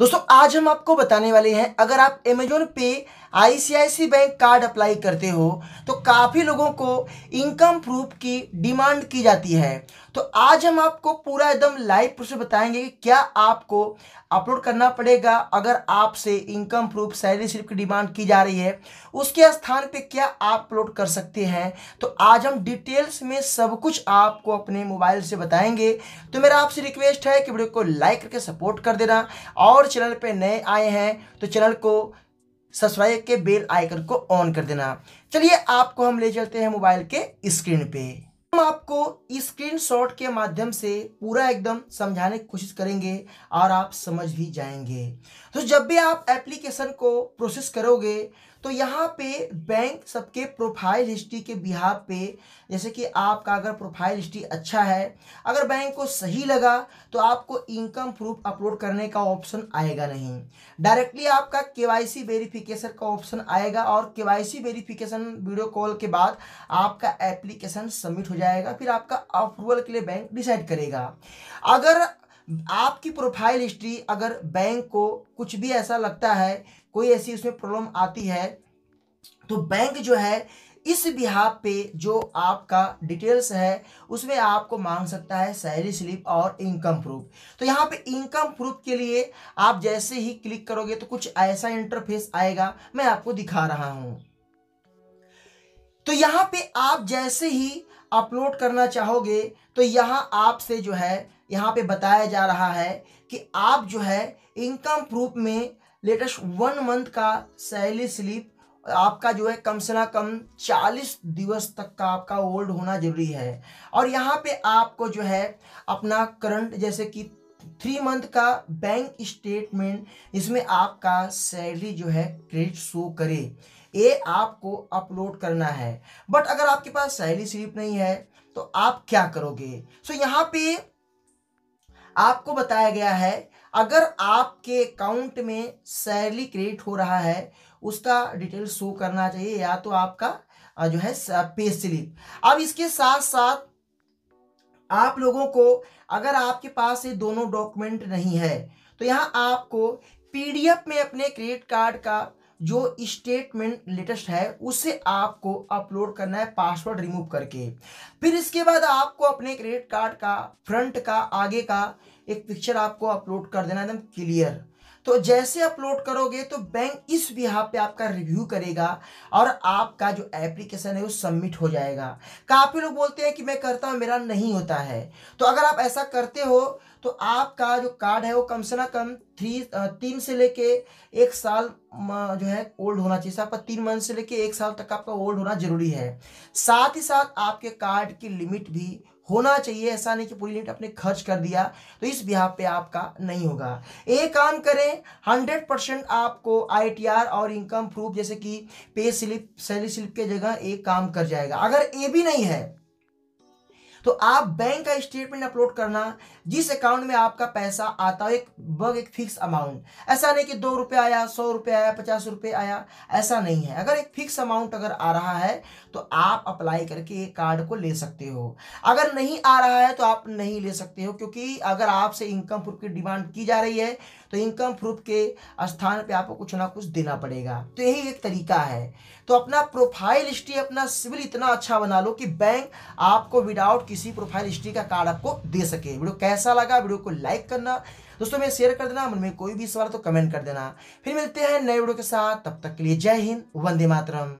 दोस्तों आज हम आपको बताने वाले हैं अगर आप एमेजोन पे आईसीआईसी बैंक कार्ड अप्लाई करते हो तो काफ़ी लोगों को इनकम प्रूफ की डिमांड की जाती है तो आज हम आपको पूरा एकदम लाइव प्रोसेस बताएंगे कि क्या आपको अपलोड करना पड़ेगा अगर आपसे इनकम प्रूफ सैलरी स्लिप की डिमांड की जा रही है उसके स्थान पे क्या आप अपलोड कर सकते हैं तो आज हम डिटेल्स में सब कुछ आपको अपने मोबाइल से बताएंगे तो मेरा आपसे रिक्वेस्ट है कि वीडियो को लाइक करके सपोर्ट कर देना और चैनल पर नए आए हैं तो चैनल को सब्सक्राइब के बेल आइकन को ऑन कर देना चलिए आपको हम ले चलते हैं मोबाइल के स्क्रीन पे हम आपको स्क्रीनशॉट के माध्यम से पूरा एकदम समझाने की कोशिश करेंगे और आप समझ भी जाएंगे तो जब भी आप एप्लीकेशन को प्रोसेस करोगे तो यहाँ पे बैंक सबके प्रोफाइल हिस्ट्री के बिहाब पे जैसे कि आपका अगर प्रोफाइल हिस्ट्री अच्छा है अगर बैंक को सही लगा तो आपको इनकम प्रूफ अपलोड करने का ऑप्शन आएगा नहीं डायरेक्टली आपका केवाईसी वेरिफिकेशन का ऑप्शन आएगा और केवाईसी वेरिफिकेशन वीडियो कॉल के बाद आपका एप्लीकेशन सबमिट हो जाएगा फिर आपका अप्रूवल के लिए बैंक डिसाइड करेगा अगर आपकी प्रोफाइल हिस्ट्री अगर बैंक को कुछ भी ऐसा लगता है कोई ऐसी उसमें प्रॉब्लम आती है तो बैंक जो है इस बिहार पे जो आपका डिटेल्स है उसमें आपको मांग सकता है सैलरी स्लिप और इनकम प्रूफ तो यहाँ पे इनकम प्रूफ के लिए आप जैसे ही क्लिक करोगे तो कुछ ऐसा इंटरफेस आएगा मैं आपको दिखा रहा हूँ तो यहाँ पे आप जैसे ही अपलोड करना चाहोगे तो यहाँ आपसे जो है यहाँ पे बताया जा रहा है कि आप जो है इनकम प्रूफ में लेटेस्ट वन मंथ का सैलरी स्लिप आपका जो है कम से ना कम 40 दिवस तक का आपका ओल्ड होना जरूरी है और यहाँ पे आपको जो है अपना करंट जैसे कि थ्री मंथ का बैंक स्टेटमेंट इसमें आपका सैलरी जो है क्रेडिट शो करे ये आपको अपलोड करना है बट अगर आपके पास सैलरी स्लिप नहीं है तो आप क्या करोगे सो so, यहाँ पे आपको बताया गया है अगर आपके अकाउंट में सैलरी क्रेडिट हो रहा है उसका डिटेल शो करना चाहिए या तो आपका जो है पे स्लिप अब इसके साथ साथ आप लोगों को अगर आपके पास ये दोनों डॉक्यूमेंट नहीं है तो यहाँ आपको पीडीएफ में अपने क्रेडिट कार्ड का जो स्टेटमेंट लेटेस्ट है उसे आपको अपलोड करना है पासवर्ड रिमूव करके फिर इसके बाद आपको अपने क्रेडिट कार्ड का फ्रंट का आगे का एक पिक्चर आपको अपलोड कर देना एकदम क्लियर तो जैसे अपलोड करोगे तो बैंक इस बिहा पे आपका रिव्यू करेगा और आपका जो एप्लीकेशन है वो सबमिट हो जाएगा काफ़ी लोग बोलते हैं कि मैं करता हूं मेरा नहीं होता है तो अगर आप ऐसा करते हो तो आपका जो कार्ड है वो कम से ना कम थ्री तीन से लेके एक साल जो है ओल्ड होना चाहिए आपका तीन मंथ से लेके एक साल तक आपका ओल्ड होना जरूरी है साथ ही साथ आपके कार्ड की लिमिट भी होना चाहिए ऐसा नहीं कि पूरी लिमिट आपने खर्च कर दिया तो इस बिहार पे आपका नहीं होगा एक काम करें हंड्रेड परसेंट आपको आईटीआर और इनकम प्रूफ जैसे कि पे स्लिप सैलरी स्लिप के जगह एक काम कर जाएगा अगर ए भी नहीं है तो आप बैंक का स्टेटमेंट अपलोड करना जिस अकाउंट में आपका पैसा आता हो एक बग एक फिक्स अमाउंट ऐसा नहीं कि दो रुपये आया सौ रुपये आया पचास रुपये आया ऐसा नहीं है अगर एक फिक्स अमाउंट अगर आ रहा है तो आप अप्लाई करके ये कार्ड को ले सकते हो अगर नहीं आ रहा है तो आप नहीं ले सकते हो क्योंकि अगर आपसे इनकम प्रूफ की डिमांड की जा रही है तो इनकम प्रूफ के स्थान पर आपको कुछ ना कुछ देना पड़ेगा तो यही एक तरीका है तो अपना प्रोफाइल हिस्ट्री अपना सिविल इतना अच्छा बना लो कि बैंक आपको विदाउट किसी प्रोफाइल हिस्ट्री का कार्ड आपको दे सके वीडियो कैसा लगा वीडियो को लाइक करना दोस्तों में शेयर कर देना मन में कोई भी सवाल तो कमेंट कर देना फिर मिलते हैं नए वीडियो के साथ तब तक के लिए जय हिंद वंदे मातरम